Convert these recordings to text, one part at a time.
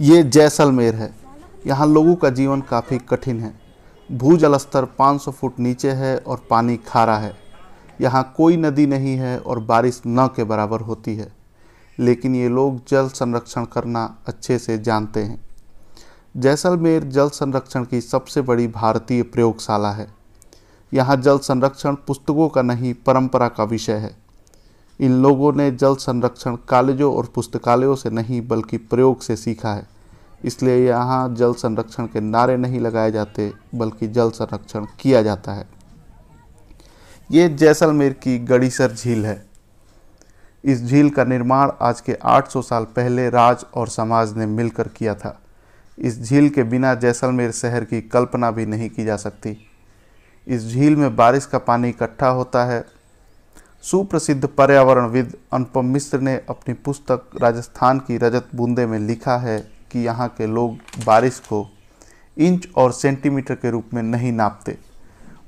ये जैसलमेर है यहाँ लोगों का जीवन काफ़ी कठिन है भू जल स्तर 500 फुट नीचे है और पानी खारा है यहाँ कोई नदी नहीं है और बारिश न के बराबर होती है लेकिन ये लोग जल संरक्षण करना अच्छे से जानते हैं जैसलमेर जल संरक्षण की सबसे बड़ी भारतीय प्रयोगशाला है यहाँ जल संरक्षण पुस्तकों का नहीं परंपरा का विषय है इन लोगों ने जल संरक्षण कॉलेजों और पुस्तकालयों से नहीं बल्कि प्रयोग से सीखा है इसलिए यहाँ जल संरक्षण के नारे नहीं लगाए जाते बल्कि जल संरक्षण किया जाता है ये जैसलमेर की गड़ीसर झील है इस झील का निर्माण आज के 800 साल पहले राज और समाज ने मिलकर किया था इस झील के बिना जैसलमेर शहर की कल्पना भी नहीं की जा सकती इस झील में बारिश का पानी इकट्ठा होता है सुप्रसिद्ध पर्यावरणविद अनुपम मिश्र ने अपनी पुस्तक राजस्थान की रजत बूंदे में लिखा है कि यहाँ के लोग बारिश को इंच और सेंटीमीटर के रूप में नहीं नापते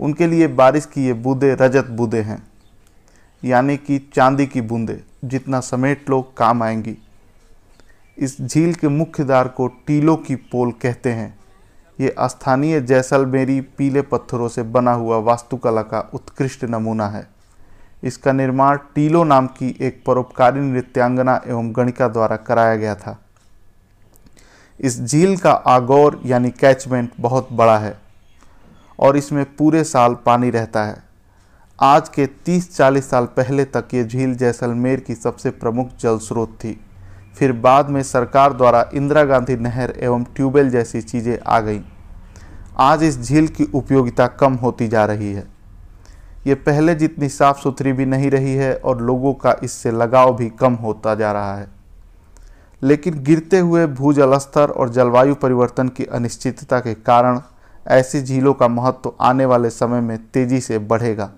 उनके लिए बारिश की ये बूंदे रजत बूंदे हैं यानी कि चांदी की बूंदे जितना समेट लो काम आएंगी इस झील के मुख्य द्वार को टीलों की पोल कहते हैं ये स्थानीय जैसलमेरी पीले पत्थरों से बना हुआ वास्तुकला का उत्कृष्ट नमूना है इसका निर्माण टीलो नाम की एक परोपकारी नृत्यांगना एवं गणिका द्वारा कराया गया था इस झील का आगोर यानी कैचमेंट बहुत बड़ा है और इसमें पूरे साल पानी रहता है आज के 30-40 साल पहले तक ये झील जैसलमेर की सबसे प्रमुख जल स्रोत थी फिर बाद में सरकार द्वारा इंदिरा गांधी नहर एवं ट्यूबवेल जैसी चीज़ें आ गईं आज इस झील की उपयोगिता कम होती जा रही है ये पहले जितनी साफ़ सुथरी भी नहीं रही है और लोगों का इससे लगाव भी कम होता जा रहा है लेकिन गिरते हुए भूजल स्तर और जलवायु परिवर्तन की अनिश्चितता के कारण ऐसी झीलों का महत्व आने वाले समय में तेज़ी से बढ़ेगा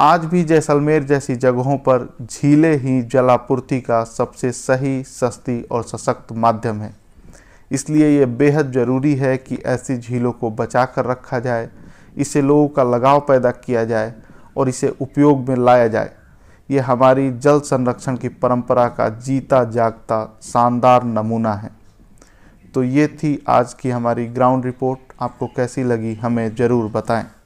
आज भी जैसलमेर जैसी जगहों पर झीलें ही जलापूर्ति का सबसे सही सस्ती और सशक्त माध्यम है इसलिए ये बेहद ज़रूरी है कि ऐसी झीलों को बचा कर रखा जाए इसे लोगों का लगाव पैदा किया जाए और इसे उपयोग में लाया जाए ये हमारी जल संरक्षण की परंपरा का जीता जागता शानदार नमूना है तो ये थी आज की हमारी ग्राउंड रिपोर्ट आपको कैसी लगी हमें ज़रूर बताएं